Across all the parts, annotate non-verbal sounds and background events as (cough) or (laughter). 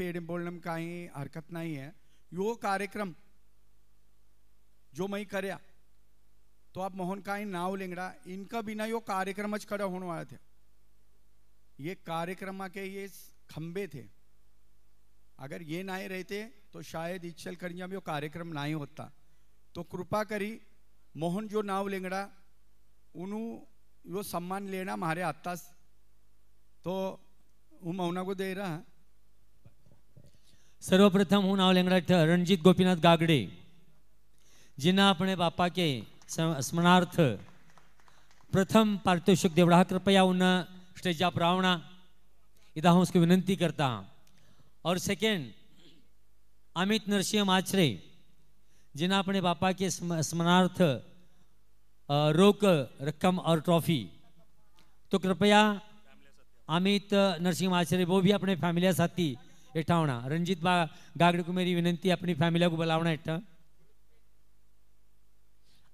पेड़ का ही हरकत नहीं है यो कार्यक्रम जो मैं कर तो आप मोहन का ही नाव लेंगड़ा इनका बिना यो कार्यक्रम खड़ा होने वाला थे ये कार्यक्रम के ये खंबे थे अगर ये ना रहते तो शायद इच्छल करिया में कार्यक्रम ना होता तो कृपा करी मोहन जो नाव लेंगड़ा उन सम्मान लेना हमारे आता तो वो मौना को दे रहा है सर्वप्रथम हूँ नाव લેંગડા रणजीत गोपीनाथ गागडे जिन्हें अपने बापा के स्मरणार्थ प्रथम पारितोषिक देवड़ा कृपया उन स्टेज आप रावणा इधा हूँ उसकी विनंती करता हूँ और सेकेंड अमित नरसिंह माचरे जिन्हें अपने पापा के स्मरणार्थ रोक रकम और ट्रॉफी तो कृपया अमित नरसिंह माचरे वो भी अपने फैमिली साथी इठावना रंजीत बा गागड़ को मेरी विनंती अपनी फैमिली को बुलावना इट्ठा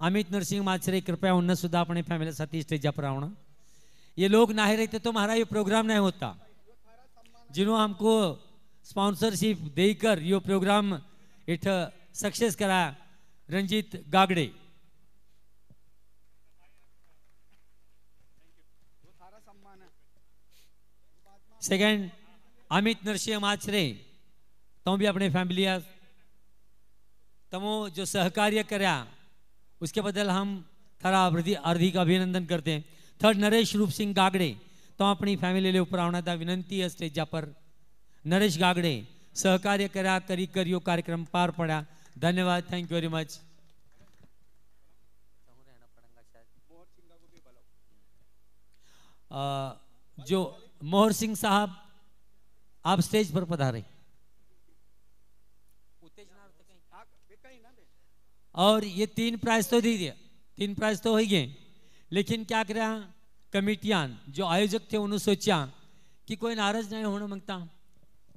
अमित नरसिंह माचरे कृपया उन्हें सुधा अपने फैमिली साथ स्टेज पर आवना ये लोग ना रहते तो हमारा ये प्रोग्राम नहीं होता जिन्हों हमको स्पॉन्सरशिप देकर यो प्रोग्राम इठ सक्सेस कराया रंजीत गागड़े सेकंड अमित नरसिंह माचरे तो भी अपने फैमिली तमो जो सहकार्य कर उसके बदल हम अर्धी हार्दिक अभिनंदन करते हैं थर्ड नरेश रूप सिंह गागड़े तो अपनी फैमिली आना था विनंती है स्टेजा पर नरेश गागड़े सहकार्य करा करी कर यो कार्यक्रम पार पड़ा धन्यवाद थैंक यू वेरी मच जो मोहर सिंह साहब आप स्टेज पर पधारे और ये तीन प्राइज तो दे दिया तीन प्राइज तो हो गए लेकिन क्या करा कमिटियान जो आयोजक थे उन्होंने सोचा कि कोई नाराज नहीं होना मांगता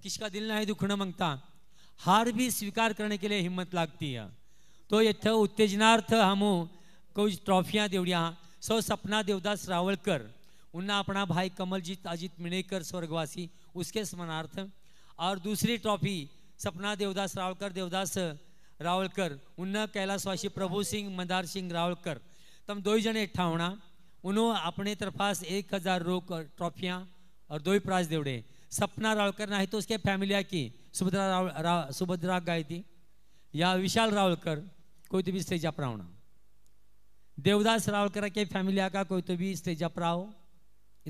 किसका दिल नहीं दुखना मांगता हार भी स्वीकार करने के लिए हिम्मत लगती है तो ये थे उत्तेजनार्थ हम कुछ ट्रॉफियां देवड़िया सौ सपना देवदास रावलकर उन्हें अपना भाई कमलजीत अजित मिनेकर स्वर्गवासी उसके स्मरणार्थ और दूसरी ट्रॉफी सपना देवदास रावलकर देवदास रावलकर उन्ना कैलाशवासी प्रभु सिंह मंदार सिंह रावलकर तम दो ही जने अठावना उन्हों अपने तरफास एक हज़ार रो ट्रॉफियाँ और दो ही प्राइज देवड़े सपना रावलकर ना ही तो उसके फैमिलिया की सुभद्रा राव रा सुभद्रा गाय थी या विशाल रावलकर कोई तो भी स्टेज पर आवना देवदास रावलकर के फैमिलिया का कोई तो भी स्टेज पर आओ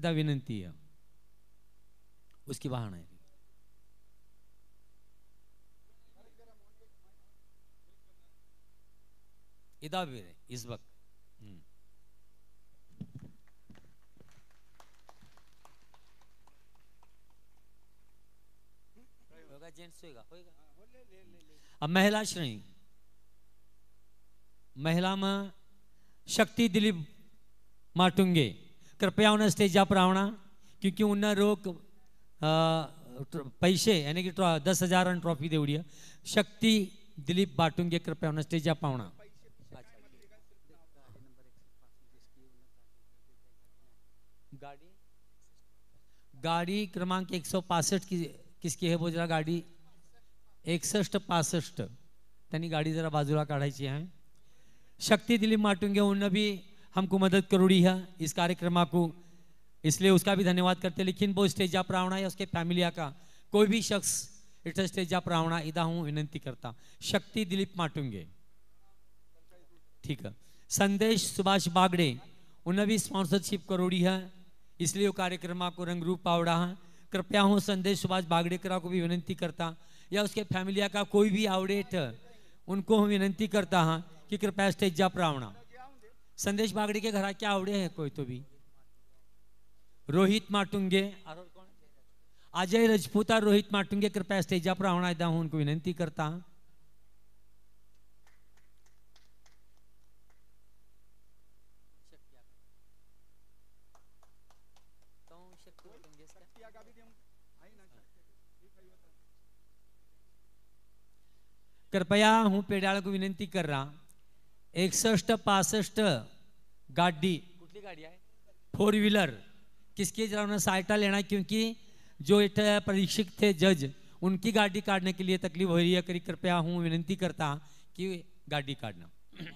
इतना विनंती है उसकी वाहन है इदा भी है इस वक्त हम्म। होगा जेंट्स होगा होगा अब महिला श्रेणी महिला में शक्ति दिलीप माटुंगे कृपया उन्हें स्टेज पर आवना क्योंकि उन्हें रोक पैसे यानी ट्रॉ दस हजार रन ट्रॉफी देवडी शक्ति दिलीप बाटुंगे कृपया उन्हें स्टेज पाहुणा गाड़ी गाड़ी क्रमांक एक सौ पासष्ट की किसकी है बोझरा जरा गाडी एकसठ पासष्ट त्यांनी गाडी जरा बाजूला काढायची आहे शक्ति दिलीप माटुंगे उन्हें भी हमको मदद करोड़ी है इस कार्यक्रम को इसलिए उसका भी धन्यवाद करते लेकिन वो स्टेजा प्रावणा या उसके फैमिलिया का कोई भी शख्स इट स्टेजा प्रावणा इधा हूँ विनंती करता शक्ति दिलीप माटुंगे ठीक है संदेश सुभाष बागड़े उन्हें भी स्पॉन्सरशिप करोड़ी है इसलिए वो कार्यक्रम को रंग रूप पावड़ा है कृपया हूँ संदेश सुभाष बागड़ेकरा को भी विनंती करता या उसके फैमिलिया का कोई भी आवडेट उनको हम विनंती करता हाँ कि कृपया स्टेजा प्रावणा संदेश बागड़े के घर क्या आवड़े हैं कोई तो भी રોહિત अजय राजपूत और रोहित मार्टुंगे कृपया स्टेज पर आना इदा हूं उनको विनंती करता कृपया हूँ पेड़ को विनंती कर रहा एकसठ पासष्ट गाडी गाडी है फोर व्हीलर किसके किसकी सहायता लेना क्योंकि जो इट परीक्षक थे जज उनकी गाड़ी काटने के लिए तकलीफ हो रही है करी कृपया हूँ विनती करता कि गाड़ी काटना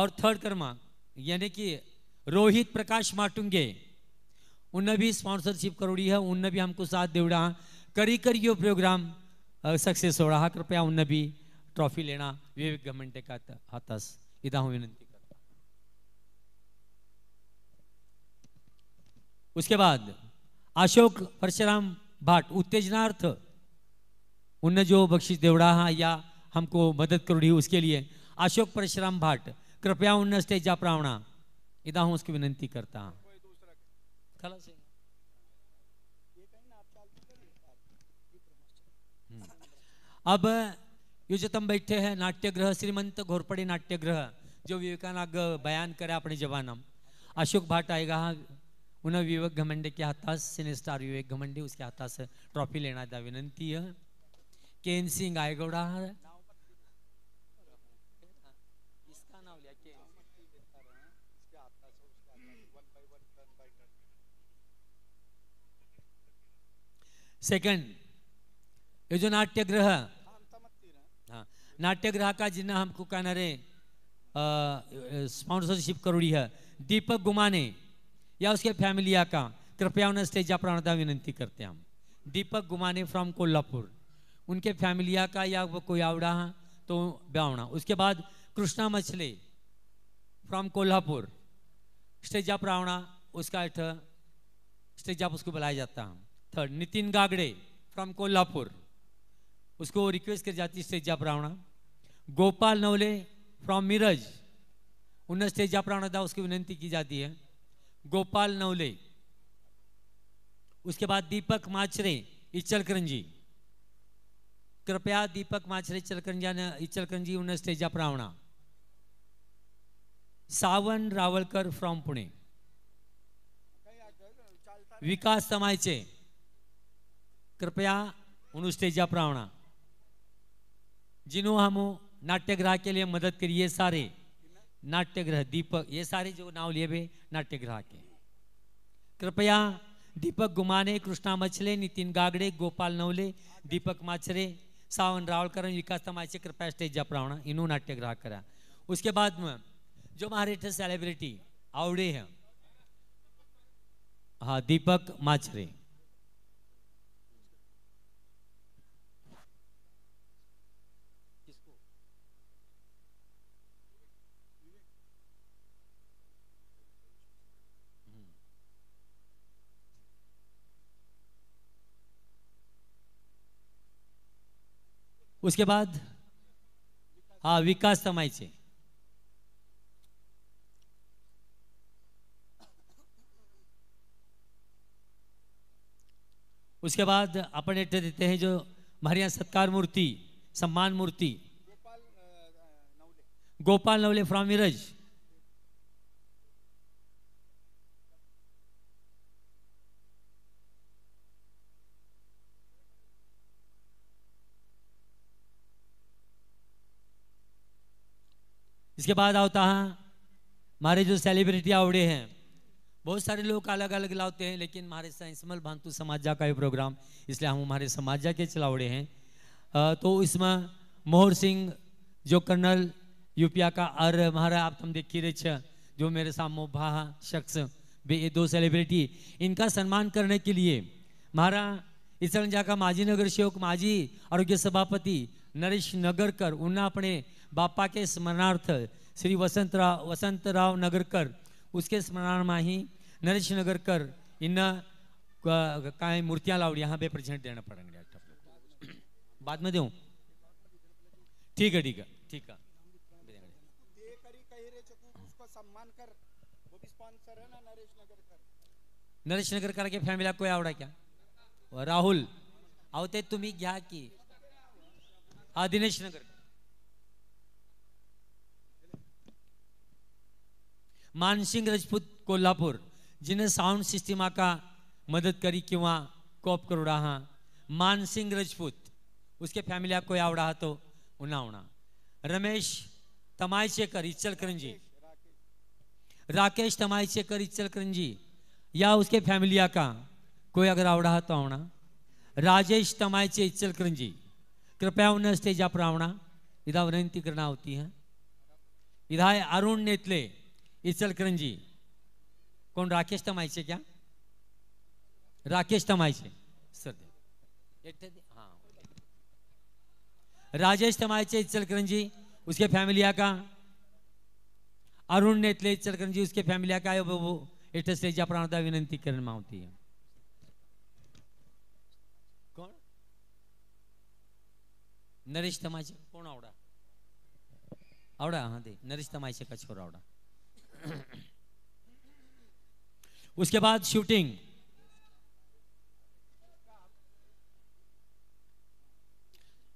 और थर्ड क्रमांक यानी कि रोहित प्रकाश माटुंगे उनने भी स्पॉन्सरशिप करोड़ी है उनने भी हमको साथ दे उड़ा करी कर यो प्रोग्राम सक्सेस हो रहा कृपया उनने भी ट्रॉफी लेना विवेक गवर्नमेंट का हाथस इधा हूँ विनती उसके बाद अशोक परशुराम भाट उत्तेजनार्थ उनने जो बख्शिश देवड़ा हाँ या हमको मदद करी उसके लिए अशोक परशुराम भाट कृपया उन स्टेज जा प्रावणा इधा हूँ उसकी विनंती करता हूँ हम्म। अब यो जो तुम बैठे हैं ग्रह श्रीमंत घोरपड़ी ग्रह जो विवेकानंद बयान करे अपने जवान अशोक भाट आएगा हाँ पुनः विवेक घमंडे के सिने स्टार विवेक घमंडे उसके से ट्रॉफी था विनंती है केन सिंग गायगौडा सेकंड ये जो नाट्य ग्रह हाँ ग्रह का जिन्ना हमको कहना रे स्पॉन्सरशिप करोड़ी है दीपक गुमाने या उसके फैमिलिया का कृपया उन्हें स्टेज पर का विनती करते हैं हम दीपक गुमाने फ्रॉम कोल्हापुर उनके फैमिलिया का या वो कोई आवड़ा तो ब्यावना उसके बाद कृष्णा मछले फ्रॉम कोल्हापुर स्टेज पर आवड़ा उसका अर्थ स्टेज आप उसको बुलाया जाता है थर्ड नितिन गागड़े फ्रॉम कोल्हापुर उसको रिक्वेस्ट कर जाती स्टेज पर आवड़ा गोपाल नवले फ्रॉम मिरज उन्हें स्टेज पर आना था उसकी विनंती की जाती है गोपाल नवले उसके बाद दीपक माचरे इचलकरंजी कृपया दीपक माचरे इचलकरंजा इचलकरंजी उन स्टेजा प्रावणा सावन रावलकर फ्रॉम पुणे विकास समायचे कृपया उन स्टेजा प्रावणा जिन्हों हम नाट्यग्राह के लिए मदद करिए सारे नाट्यग्रह दीपक ये सारे जो नाव लिए हुए नाट्यग्रह के कृपया दीपक गुमाने कृष्णा मछले नितिन गागड़े गोपाल नवले दीपक माछरे सावन रावलकर विकास तमाचे कृपया स्टेज जपरावना इन्हों नाट्यग्रह करा उसके बाद में जो महाराष्ट्र सेलिब्रिटी आवड़े हैं हाँ दीपक माछरे उसके बाद हा विकास से उसके बाद अपन एट देते हैं जो हमारे यहाँ सत्कार मूर्ति सम्मान मूर्ति गोपाल नवले फ्रॉम मिरज इसके बाद आता है हमारे जो सेलिब्रिटी आवड़े हैं बहुत सारे लोग अलग अलग लाते हैं लेकिन हमारे साइंसमल भांतु समाजा का ये प्रोग्राम इसलिए हम हमारे समाजा के चलावड़े हैं तो इसमें मोहर सिंह जो कर्नल यूपिया का अर हमारा आप तुम तो देखी रहे जो मेरे सामने भा शख्स भी ये दो सेलिब्रिटी इनका सम्मान करने के लिए हमारा इसलजा का माजी नगर सेवक माजी आरोग्य सभापति नरेश नगरकर उन्हें अपने बापा के स्मरणार्थ श्री वसंतराव वसंतराव नगरकर उसके स्मरण में ही नरेश नगरकर इन काय मूर्तियां लावली यहाँ पे प्रेजेंट देना पड़ेंगे बाद में दू ठीक है ठीक है ठीक है नरेश नगरकर के फैमिली कोई आवडा क्या राहुल आओते ते तुम्ही घ्या की दिनेश नगर मानसिंह राजपूत जिन्हें साउंड सिस्टिमा का मदद करी कि कॉप करो रहा मानसिंह राजपूत उसके फैमिली आपको याद रहा तो उना रमेश तमायचेकर इचलकरंजी राकेश तमायचेकर इचलकरंजी या उसके फैमिली का कोई अगर आवड़ा तो आवना राजेश तमायचे इचलकरंजी कृपया उन्हें स्टेज आप आवना इधर विनती करना होती है इधा अरुण नेतले इचलकरंजी कौन राकेश तमायचे क्या राकेश तमायचे सर हाँ राजेश इचलकरंजी उसके फैमिलिया का अरुण नेतले इचलकरंजी उसके फैमिलिया का वो एट स्टेजा प्राणता विनंती करने में है कौन नरेश तमाचे कौन आवड़ा आवड़ा हाँ दे नरेश तमाचे का छोरा आवड़ा उसके बाद शूटिंग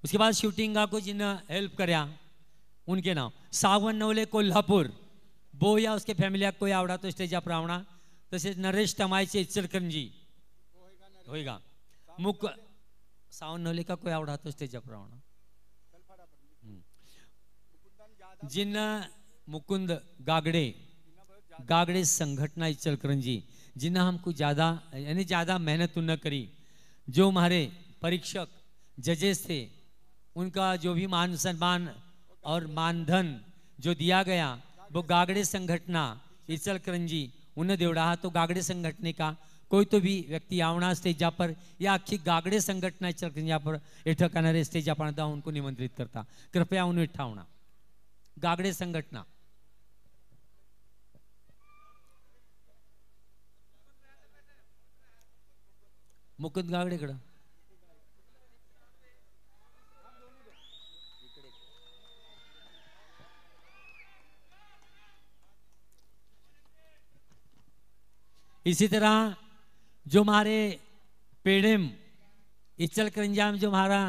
उसके बाद शूटिंग कुछ जिन्हें हेल्प कराया उनके नाम सावन नवले कोल्हापुर बो या उसके फॅमिलीक कोई आवडा तो स्टेजाप रावणा तसेच नरेश से इचलकरंजी जी होगा मुक सावन नवले का कोई आवडा तो स्टेजाप रावणा हम्म। जिन्ना मुकुंद गागडे गागड़े संगठना इचलकरंजी जिन्हें हमको ज़्यादा यानी ज़्यादा मेहनत न करी जो हमारे परीक्षक जजेस थे उनका जो भी मान सम्मान और मानधन जो दिया गया वो गागड़े संघटना इचल करंजी उन्हें देवड़ा तो गागड़े संघटने का कोई तो भी व्यक्ती आवणार स्टेजा पर या आखी गागडे संघटना चर्चा पर एठक आणणारे स्टेजापर्यंत उनको निमंत्रित करता कृपया उन्हें ठेवणा गागडे संघटना मुकुंद गावड़े कड़ा इसी तरह जो हमारे पेड़ेम इचल करंजा में जो हमारा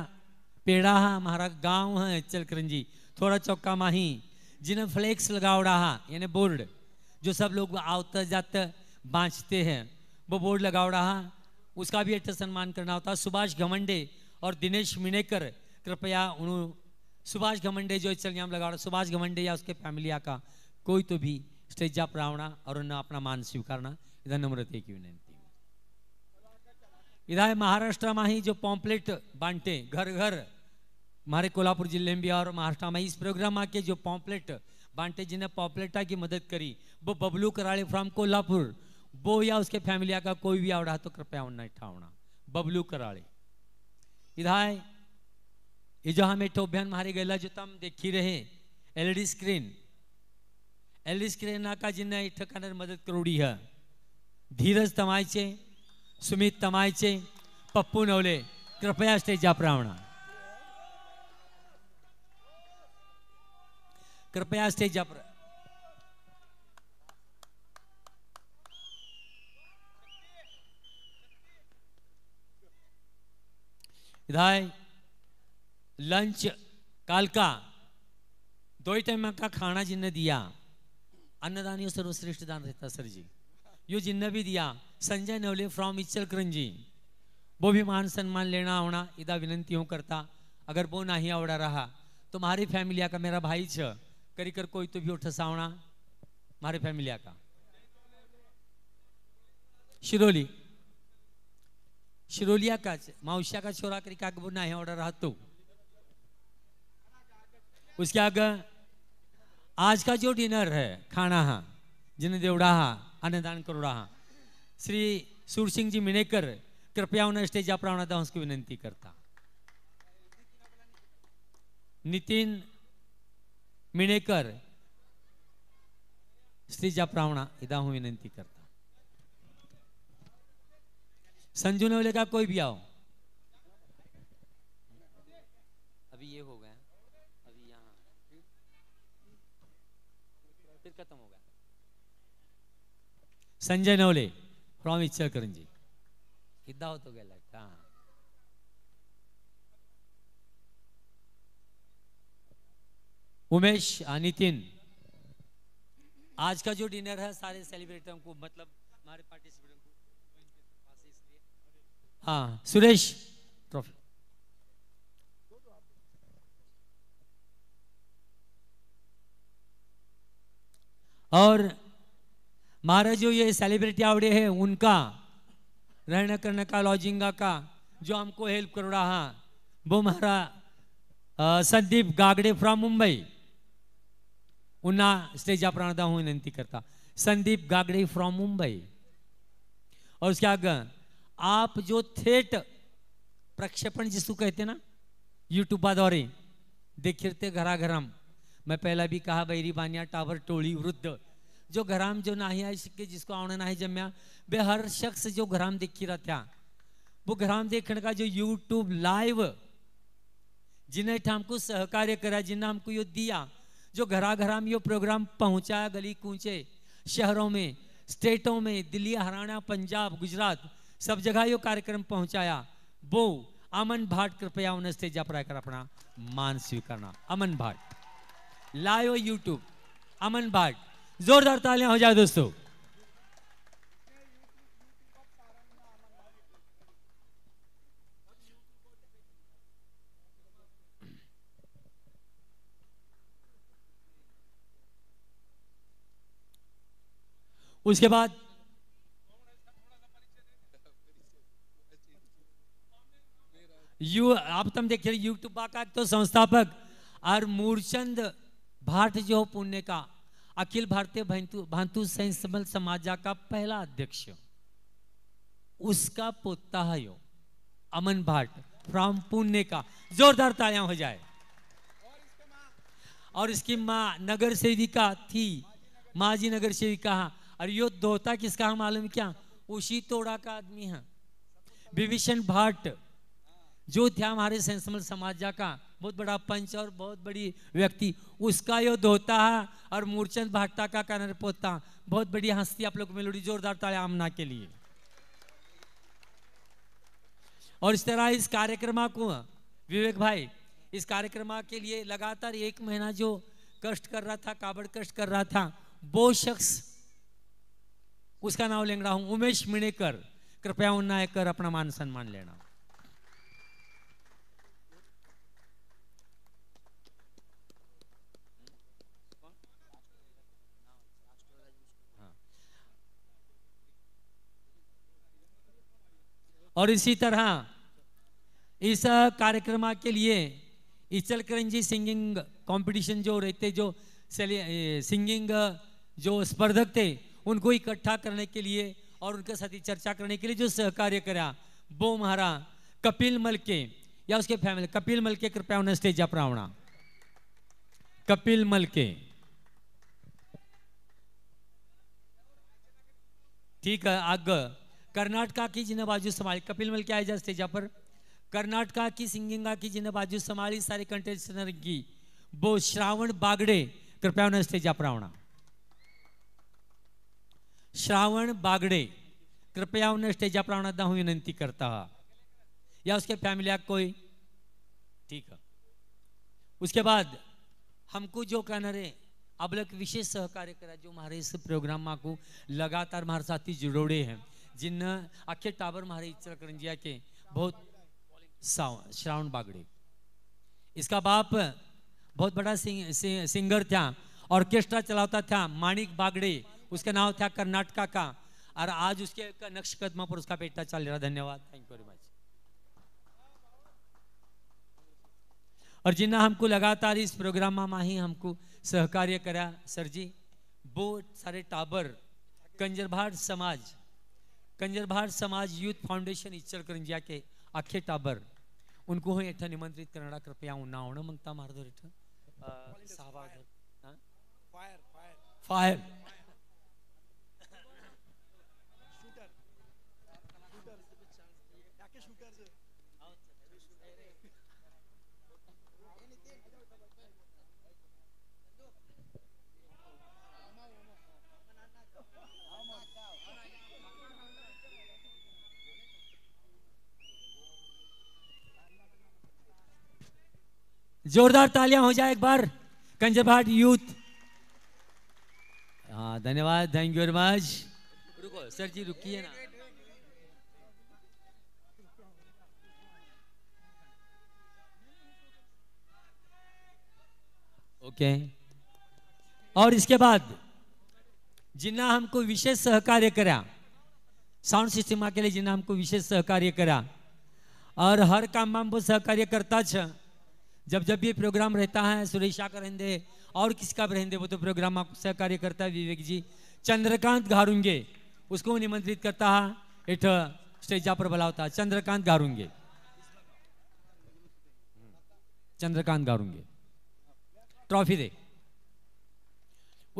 पेड़ा है हमारा गांव है इचल करंजी थोड़ा चौका माही जिन्हें फ्लेक्स लगाव रहा यानी बोर्ड जो सब लोग आवते जाते बाँचते हैं वो बोर्ड लगाव रहा उसका भी अच्छा सम्मान करना होता है सुभाष घमंडे और दिनेश मिनेकर कृपया उन्होंने सुभाष घमंडे जो इसल नाम लगा रहा सुभाष घमंडे या उसके फैमिलिया का कोई तो भी स्टेज जा प्रावणा और उन्हें अपना मान स्वीकारना इधर नम्रते की विनंती इधर महाराष्ट्र में ही जो पॉम्पलेट बांटे घर घर हमारे कोल्हापुर जिले में भी और महाराष्ट्र में इस प्रोग्राम के जो पॉम्पलेट बांटे जिन्हें पॉम्पलेटा की मदद करी वो बबलू कराड़े फ्रॉम कोल्हापुर वो या उसके फैमिलिया का कोई भी आवड़ा तो कृपया उन्ना ठावना बबलू कराले इधाय ये इजहा में टोबियन मारे गला जो तम देखी रहे एलईडी स्क्रीन एलईडी स्क्रीन ना का जिन्हें इठ कनर मदद करोड़ी है धीरज तमायचे सुमित तमायचे पप्पू नवले कृपया स्टेज प्रावणा कृपया स्टेज पर इधाई लंच काल का दो ही टाइम का खाना जिनने दिया अन्नदान सर्वश्रेष्ठ दान रहता सर जी यो जिनने भी दिया संजय नवले फ्रॉम इच्छल करंजी वो भी मान सम्मान लेना होना इधा विनंती हूँ करता अगर वो नहीं आवड़ा रहा तो मारी फैमिली का मेरा भाई छ करी कर कोई तो भी उठसावना मारे फैमिली का शिरोली शिरोलियाकाच का छोरा करी काग बुना है ऑर्डर राहतो उसके आगे आज का जो डिनर है खाना हा जिन्हें देवड़ा हा अन्नदान करोड़ा हा श्री सूर सिंह जी मिनेकर कृपया उन्हें स्टेज आप रावणा दास की विनंती करता नितिन मिनेकर स्टेज आप रावणा इदा हूँ विनंती करता संजू ने बोले कि आप कोई भी आओ अभी ये हो गया अभी यहाँ फिर खत्म हो गया संजय बोले फ्रॉम इच्छा करण जी कितना हो तो गया लगता हाँ। उमेश नितिन आज का जो डिनर है सारे सेलिब्रेटर को मतलब हमारे पार्टिसिपेट हाँ सुरेश ट्रॉफी और महाराज जो ये सेलिब्रिटी आवड़े हैं उनका रहने करने का लॉजिंगा का जो हमको हेल्प कर रहा हाँ। वो हमारा संदीप गागडे फ्रॉम मुंबई उन्ना स्टेज आप विनती करता संदीप गागडे फ्रॉम मुंबई और उसके आगे आप जो थेट प्रक्षेपण जिसको कहते ना यूट्यूबा यूट्यूबाद्वारे देखिरते घराम मैं पहला भी कहा बैरी बानिया टावर टोली वृद्ध जो घराम जो नहीं आए सिक्के जिसको आने नहीं जमया बे हर शख्स जो घराम देखी रहा था वो घराम देखने का जो यूट्यूब लाइव जिन्हें को सहकार्य करा जिन्हें हमको यो दिया जो घरा घराम में यो प्रोग्राम पहुंचाया गली कूचे शहरों में स्टेटों में दिल्ली हरियाणा पंजाब गुजरात सब जगह यो कार्यक्रम पहुंचाया वो अमन भाट कृपया उनसे जपरा कर अपना मान स्वीकारना अमन भाट लायो यूट्यूब अमन भाट जोरदार तालियां हो जाए दोस्तों उसके बाद यू आप तुम तो देख रहे यूट्यूब तो का तो संस्थापक और मूरचंद भाट जो पुण्य का अखिल भारतीय भांतु भांतु समाज का पहला अध्यक्ष उसका पोता है यो अमन भाट फ्रॉम पुण्य का जोरदार तालियां हो जाए और इसकी माँ नगर सेविका थी माजी नगर सेविका और यो दोता किसका मालूम क्या उसी तोड़ा का आदमी है विभीषण भाट जो था हमारे संस्मल समाज का बहुत बड़ा पंच और बहुत बड़ी व्यक्ति उसका यो धोता और मूर्चंद भाट्टा का कनर पोता बहुत बड़ी हंसती आप लोग मिलोड़ी जोरदार ताले आमना के लिए और इस तरह इस कार्यक्रमा को विवेक भाई इस कार्यक्रमा के लिए लगातार एक महीना जो कष्ट कर रहा था काबड़ कष्ट कर रहा था वो शख्स उसका नाम ले उमेश मिणेकर कृपया उन्ना कर अपना मान सम्मान लेना और इसी तरह इस कार्यक्रम के लिए इचल करंजी सिंगिंग कंपटीशन जो रहते जो सिंगिंग जो स्पर्धक थे उनको इकट्ठा करने के लिए और उनके साथ ही चर्चा करने के लिए जो सहकार्य करा वो महारा कपिल मलके या उसके फैमिली कपिल मलके कृपया उन्हें स्टेज होना कपिल मलके ठीक है आग की जिन्हें बाजू संभाली कपिल मल के आए ಜಾ स्टेजा पर की ಕರ್ನಾಟಕಕ್ಕೆ की जिन्हें बाजू संभाली सारे ಕಂಟೆಸ್ಟೆಂಟರ್ की ಬೋ श्रावण बागड़े कृपया उन्हें स्टेजा पर आना श्रावण बागड़े कृपया उन्हें स्टेजा पर आना हूँ विनती करता या उसके फैमिली आप कोई ठीक है उसके बाद हमको जो कहना रहे अब लग विशेष सहकार्य करा जो हमारे इस प्रोग्राम को लगातार हमारे साथी जुड़ोड़े हैं जिन्ह जिन्ना अख्खे टाबर हमारे इचलकरंजिया के बहुत श्रावण बागड़े इसका बाप बहुत बड़ा सिंग, सिंग, सिंगर था ऑर्केस्ट्रा चलाता था माणिक बागड़े उसका नाम था कर्नाटका का और आज उसके नक्श कदमा पर उसका बेटा चल रहा धन्यवाद थैंक यू वेरी मच और जिन्ना हमको लगातार इस प्रोग्राम में ही हमको सहकार्य करा सर जी बहुत सारे टाबर कंजरभाट समाज कंजरभार समाज यूथ फाउंडेशन इचल करंजिया के आखे टाबर उनको हम इतना निमंत्रित करना कृपया उन ना मंगता मार दो फायर फायर फायर जोरदार तालियां हो जाए एक बार कंजरभाट यूथ हाँ धन्यवाद थैंक यू वेरी मच रुको सर जी रुकिए ना ओके okay. और इसके बाद जिन्ना हमको विशेष सहकार्य करा साउंड सिस्टम के लिए जिन्ना हमको विशेष सहकार्य करा और हर काम में हमको सहकार्य करता छ जब जब ये प्रोग्राम रहता है सुरेशा का रहेंदे और किसका रहेंदे वो तो प्रोग्राम सहकार्य कार्य करता है विवेक जी चंद्रकांत घारुंगे उसको निमंत्रित करता है इठ स्टेजा पर होता चंद्रकांत घारुंगे चंद्रकांत घारुंगे ट्रॉफी दे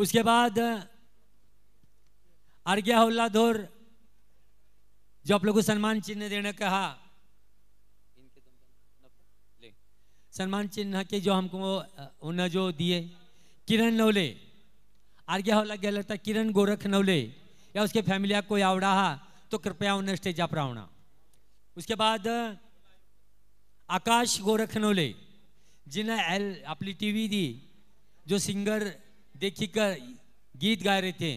उसके बाद आर्ग्या हल्लाधोर जो आप लोग को सम्मान चिन्ह देने कहा सलमान चिन्ह के जो हमको उन्हें जो दिए किरण नवले आगे हो लग लगता किरण गोरख नवले या उसके फैमिली कोई आवड़ा हा तो कृपया उन्हें स्टेज आप रहा उसके बाद आकाश गोरख नवले जिन्हें एल अपनी टीवी दी जो सिंगर देखी कर गीत गा रहे थे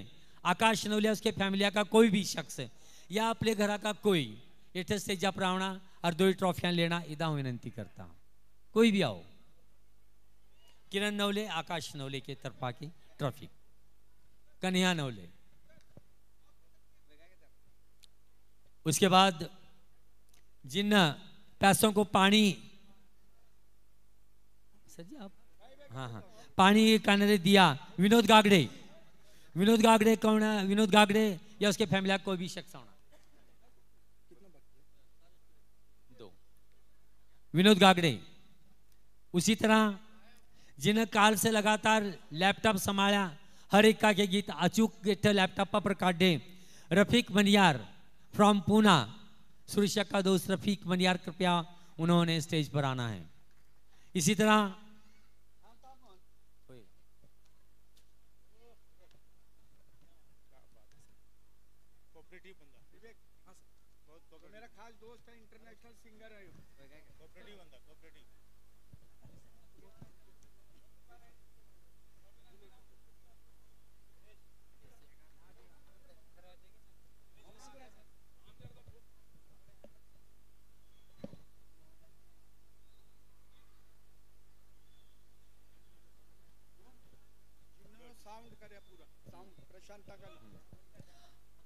आकाश नवलिया उसके फैमिली का कोई भी शख्स या अपने घर का कोई इटे स्टेज आप रहा और दो ही ट्रॉफियाँ लेना इदा विनंती करता हूँ कोई भी आओ किरण नवले आकाश नवले के तरफा की ट्रॉफी कन्हैया नवले उसके बाद जिन पैसों को पानी सर जी आप हाँ हाँ पानी कानरे दिया विनोद गागडे विनोद गागडे कौन है विनोद गागडे या उसके फैमिली कोई भी शख्स होना दो विनोद गागडे उसी तरह जिन्हें काल से लगातार लैपटॉप संभाला हर एक का के गीत अचूक लैपटॉप पर काटे रफीक मनियार फ्रॉम पूना शीर्षक का दोस्त रफीक मनियार कृपया उन्होंने स्टेज पर आना है इसी तरह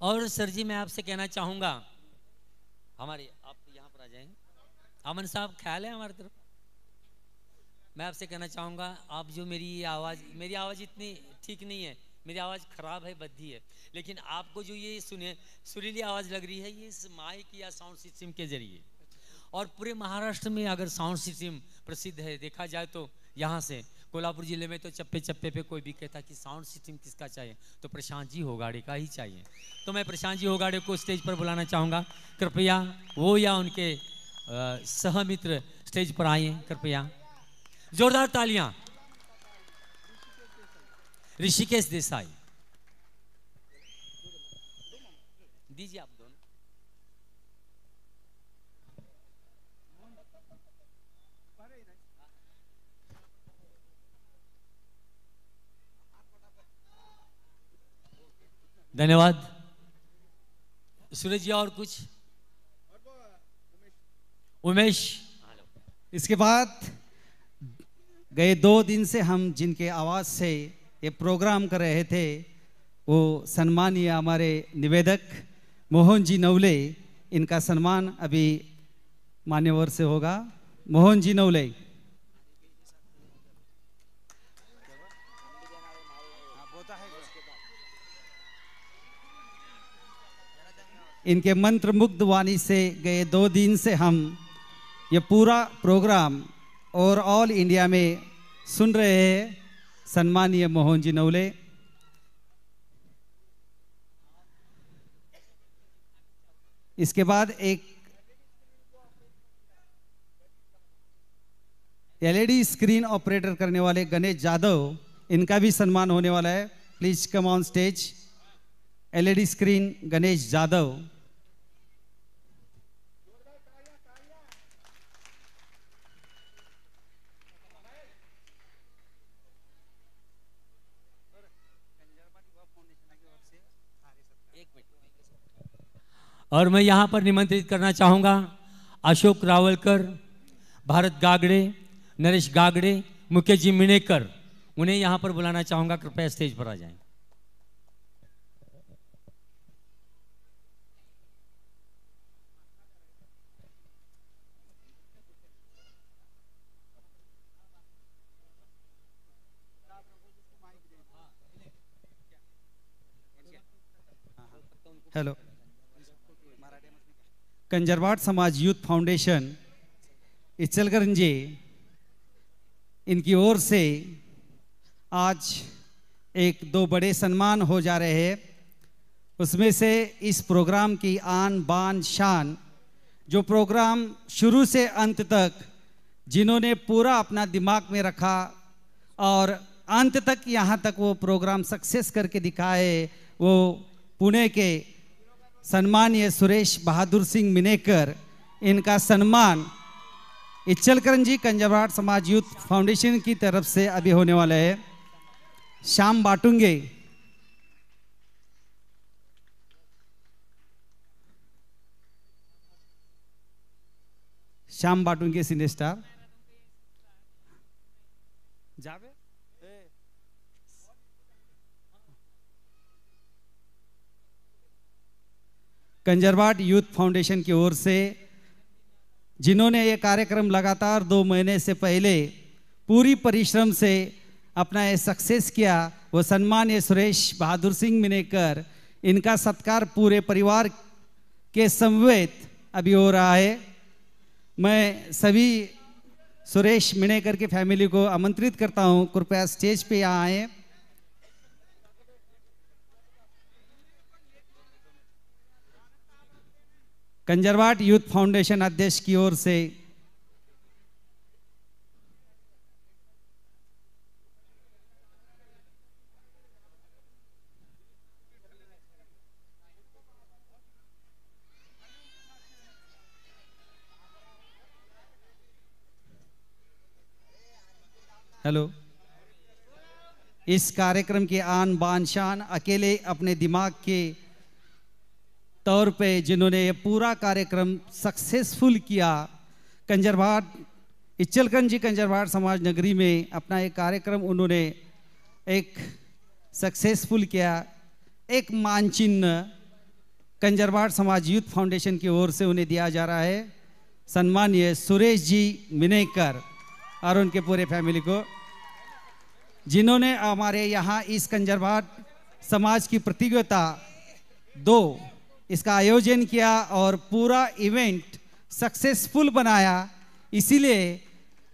और सर जी मैं आपसे कहना चाहूंगा हमारी आप यहाँ पर आ जाएंगे अमन साहब ख्याल है हमारे तरफ मैं आपसे कहना चाहूंगा आप जो मेरी आवाज़ मेरी आवाज़ इतनी ठीक नहीं है मेरी आवाज़ ख़राब है बद्दी है लेकिन आपको जो ये सुने सुरीली आवाज़ लग रही है ये इस माइक या साउंड सिस्टम के जरिए और पूरे महाराष्ट्र में अगर साउंड सिस्टम प्रसिद्ध है देखा जाए तो यहाँ से कोल्हापुर जिले में तो चप्पे चप्पे पे कोई भी कहता कि साउंड सिस्टम किसका चाहिए तो प्रशांत जी होगाड़े का ही चाहिए तो मैं प्रशांत जी होगाड़े को स्टेज पर बुलाना चाहूँगा कृपया वो या उनके सहमित्र स्टेज पर आइए कृपया जोरदार तालियां ऋषिकेश देसाई दीजिए आप धन्यवाद सूरज जी और कुछ उमेश इसके बाद गए दो दिन से हम जिनके आवाज़ से ये प्रोग्राम कर रहे थे वो सम्मानीय हमारे निवेदक मोहन जी नवले इनका सम्मान अभी मान्यवर से होगा मोहन जी नवले इनके मंत्र मुग्ध वाणी से गए दो दिन से हम ये पूरा प्रोग्राम और ऑल इंडिया में सुन रहे हैं सम्मानीय मोहन जी नवले इसके बाद एक एलईडी स्क्रीन ऑपरेटर करने वाले गणेश जाधव इनका भी सम्मान होने वाला है please come on stage LED screen Ganesh Jadhav और मैं यहाँ पर निमंत्रित करना चाहूँगा अशोक रावलकर भारत गागड़े नरेश गागड़े मुकेश जी मिनेकर उन्हें यहाँ पर बुलाना चाहूँगा कृपया स्टेज पर आ जाएं हेलो कंजरवाट समाज यूथ फाउंडेशन जी इनकी ओर से आज एक दो बड़े सम्मान हो जा रहे हैं उसमें से इस प्रोग्राम की आन बान शान जो प्रोग्राम शुरू से अंत तक जिन्होंने पूरा अपना दिमाग में रखा और अंत तक यहाँ तक वो प्रोग्राम सक्सेस करके दिखाए वो पुणे के सन्मान्य सुरेश बहादुर सिंह मिनेकर इनका सम्मान इच्छलकरण जी कंजरवाड़ समाज यूथ फाउंडेशन की तरफ से अभी होने वाला है श्याम बाटुंगे श्याम बाटुंगे सिने स्टार जावे कंजरवाट यूथ फाउंडेशन की ओर से जिन्होंने ये कार्यक्रम लगातार दो महीने से पहले पूरी परिश्रम से अपना ये सक्सेस किया वो सम्मान्य सुरेश बहादुर सिंह मिनेकर इनका सत्कार पूरे परिवार के समवेत अभी हो रहा है मैं सभी सुरेश मिनेकर के फैमिली को आमंत्रित करता हूं कृपया स्टेज पे यहाँ आएँ कंजरवाट यूथ फाउंडेशन अध्यक्ष की ओर से हेलो इस कार्यक्रम के आन बान शान अकेले अपने दिमाग के तौर पे जिन्होंने ये पूरा कार्यक्रम सक्सेसफुल किया कंजरवाड इच्चलगंज जी कंजरवाड समाज नगरी में अपना एक कार्यक्रम उन्होंने एक सक्सेसफुल किया एक मानचिन्ह कंजरवाड समाज यूथ फाउंडेशन की ओर से उन्हें दिया जा रहा है सम्मान्य सुरेश जी मिनेकर और उनके पूरे फैमिली को जिन्होंने हमारे यहाँ इस कंजरवाड समाज की प्रतियोगिता दो इसका आयोजन किया और पूरा इवेंट सक्सेसफुल बनाया इसीलिए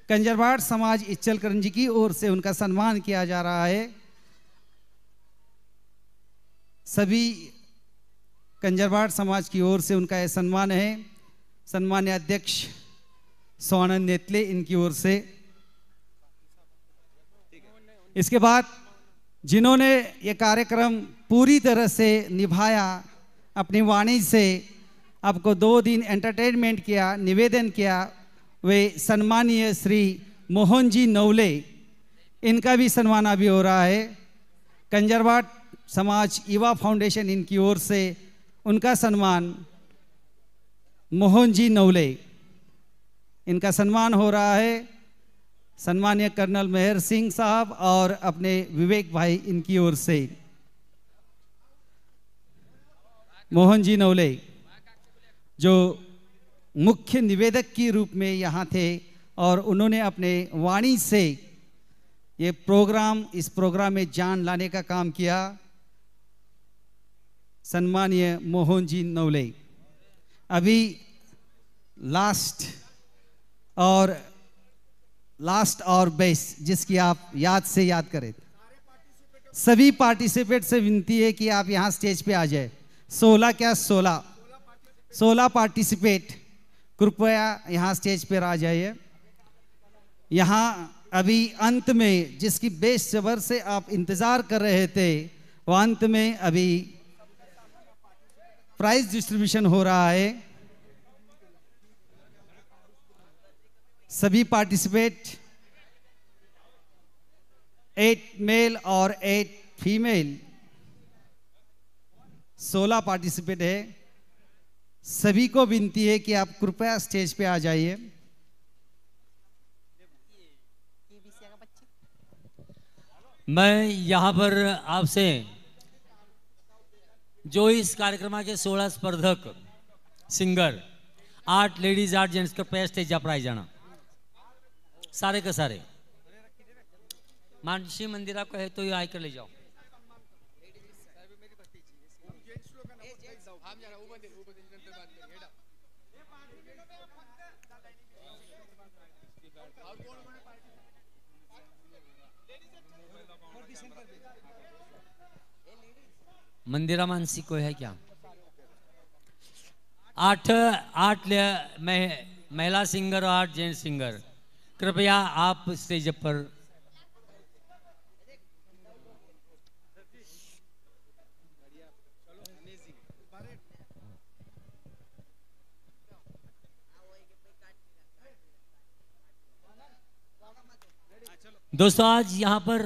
कंजरवाड़ समाज इच्चलकरण जी की ओर से उनका सम्मान किया जा रहा है सभी कंजरवाड़ समाज की ओर से उनका यह सम्मान है सम्मान्य अध्यक्ष स्वानंद नेतले इनकी ओर से इसके बाद जिन्होंने ये कार्यक्रम पूरी तरह से निभाया अपनी वाणी से आपको दो दिन एंटरटेनमेंट किया निवेदन किया वे सम्मानीय श्री मोहन जी नवले इनका भी सम्मान अभी हो रहा है कंजरवाट समाज युवा फाउंडेशन इनकी ओर से उनका सम्मान मोहन जी नवले इनका सम्मान हो रहा है सम्मान्य कर्नल मेहर सिंह साहब और अपने विवेक भाई इनकी ओर से मोहन जी नवले जो मुख्य निवेदक के रूप में यहाँ थे और उन्होंने अपने वाणी से ये प्रोग्राम इस प्रोग्राम में जान लाने का काम किया सन्मानीय मोहन जी नवले अभी लास्ट और लास्ट और बेस जिसकी आप याद से याद करें सभी पार्टिसिपेट से विनती है कि आप यहाँ स्टेज पे आ जाए सोलह क्या सोलह सोलह पार्टिसिपेट कृपया यहाँ स्टेज पर आ जाइए यहाँ अभी अंत में जिसकी बेसबर से आप इंतज़ार कर रहे थे वो अंत में अभी प्राइस डिस्ट्रीब्यूशन हो रहा है सभी पार्टिसिपेट एट मेल और एट फीमेल सोलह पार्टिसिपेट है सभी को विनती है कि आप कृपया स्टेज पे आ जाइए मैं यहाँ पर आपसे जो इस कार्यक्रम के सोलह स्पर्धक सिंगर आठ लेडीज आठ जेंट्स का पैर स्टेज प्राइज जाना सारे के सारे मानसी मंदिर आपका है तो ये आकर ले जाओ बात और कौन मंदिरा मानसी कोई है क्या आठ आठ महिला सिंगर और आठ जेंट्स सिंगर कृपया आप स्टेज पर दोस्तों आज यहां पर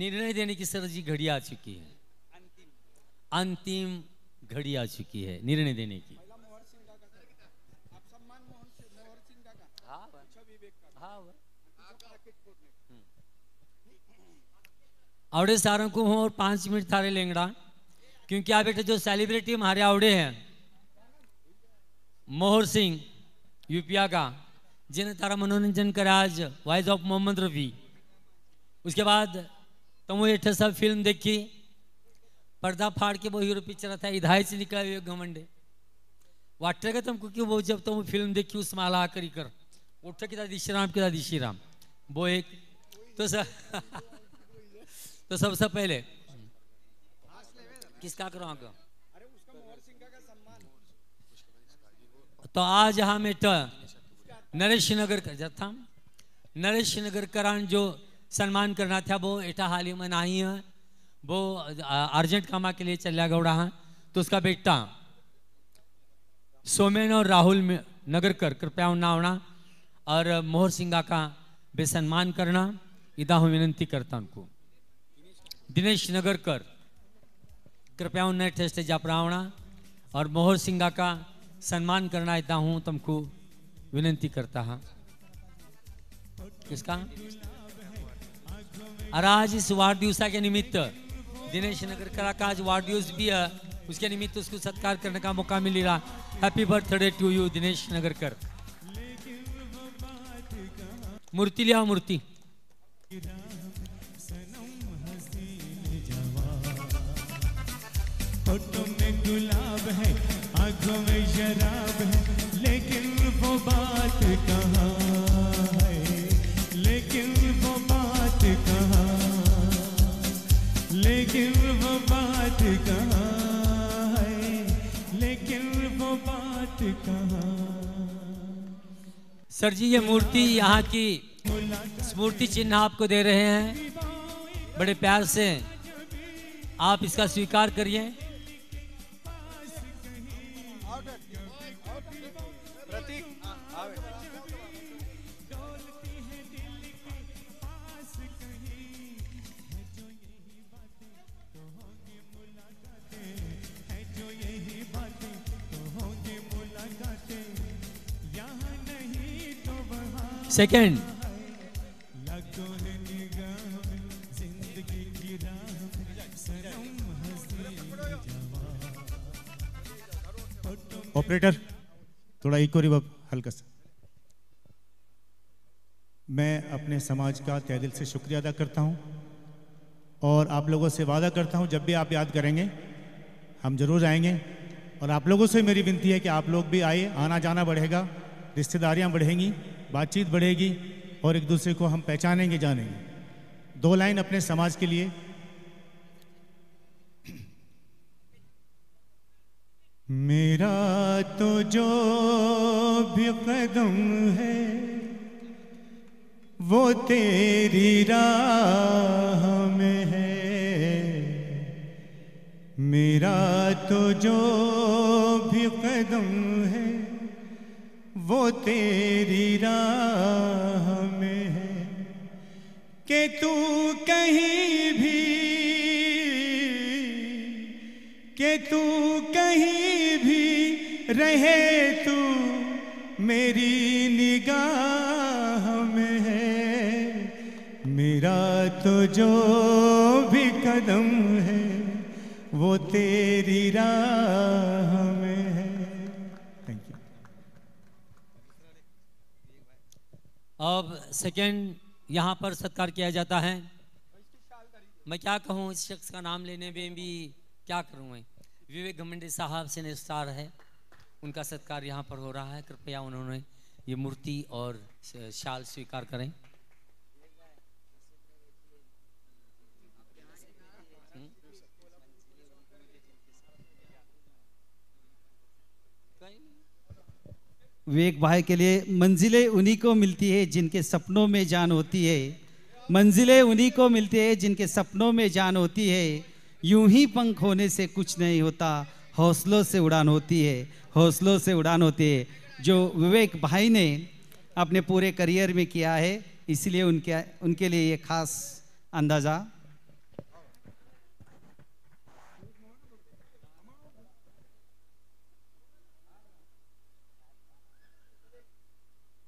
निर्णय देने की सर जी घड़ी आ चुकी है अंतिम घड़ी आ चुकी है निर्णय देने की आवड़े सारों को हो और पांच मिनट थारे लेंगड़ा क्योंकि आप बेटे तो जो सेलिब्रिटी हमारे आवड़े हैं मोहर सिंह यूपिया का जिन्हें तारा मनोरंजन करा आज वॉइस ऑफ मोहम्मद रफ़ी उसके बाद तमो एठे सब फिल्म देखी पर्दा फाड़ के वो हीरो पिक्चर था इधाई से निकला हुए घमंडे वाटर का तुमको क्यों वो जब तुम फिल्म देखी उस माला करी कर उठे कि दादी श्री राम कि दादी श्री राम वो एक तो सर (laughs) तो सबसे पहले किसका करो आगे तो आज हम एक नरेश नगर कर जाता नरेश नगर करान जो सम्मान करना था वो एटा हाल ही में नहीं है वो अर्जेंट कामा के लिए चला गौड़ा है तो उसका बेटा सोमेन और राहुल नगर कर कृपया उन्ना और मोहर सिंगा का बेसन्मान करना इदा हूँ विनंती करता उनको दिनेश नगर कर कृपया उन्हें ठेस्टे जापरा होना और मोहर सिंगा का सम्मान करना इदा हूँ तुमको विनंती करता हा किसका अरे आज इस वाढदिवसा के निमित्त दिनेश नगरकरा का आज वाढदिवस भी है उसके निमित्त उसको सत्कार करने का मौका मिल रहा happy birthday to you Dinesh Nagarkar मूर्ति लिया मूर्ति गुलाब है आंखों में शराब है लेकिन वो बात कहाँ है लेकिन वो बात कहाँ लेकिन वो बात कहाँ है लेकिन वो बात कहाँ सर जी ये मूर्ति यहाँ की स्मूर्ति चिन्ह आपको दे रहे हैं बड़े प्यार से आप इसका स्वीकार करिए सेकेंड ऑपरेटर थोड़ा एक और हल्का सा मैं अपने समाज का तय दिल से शुक्रिया अदा करता हूं और आप लोगों से वादा करता हूं जब भी आप याद करेंगे हम जरूर आएंगे और आप लोगों से मेरी विनती है कि आप लोग भी आए आना जाना बढ़ेगा रिश्तेदारियां बढ़ेंगी बातचीत बढ़ेगी और एक दूसरे को हम पहचानेंगे जानेंगे दो लाइन अपने समाज के लिए मेरा तो जो भी कदम है वो तेरी राह में है मेरा तो जो भी कदम वो तेरी राह में है कि तू कहीं भी कि तू कहीं भी रहे तू मेरी निगाह में है मेरा तो जो भी कदम है वो तेरी राह अब सेकंड यहाँ पर सत्कार किया जाता है मैं क्या कहूँ इस शख्स का नाम लेने में भी क्या करूँ मैं विवेक घमंडे साहब से निस्तार है उनका सत्कार यहाँ पर हो रहा है कृपया उन्होंने ये मूर्ति और शाल स्वीकार करें विवेक भाई के लिए मंजिलें उन्हीं को मिलती है जिनके सपनों में जान होती है मंजिलें उन्हीं को मिलती है जिनके सपनों में जान होती है यूं ही पंख होने से कुछ नहीं होता हौसलों से उड़ान होती है हौसलों से उड़ान होती है जो विवेक भाई ने अपने पूरे करियर में किया है इसलिए उनके उनके लिए ये खास अंदाज़ा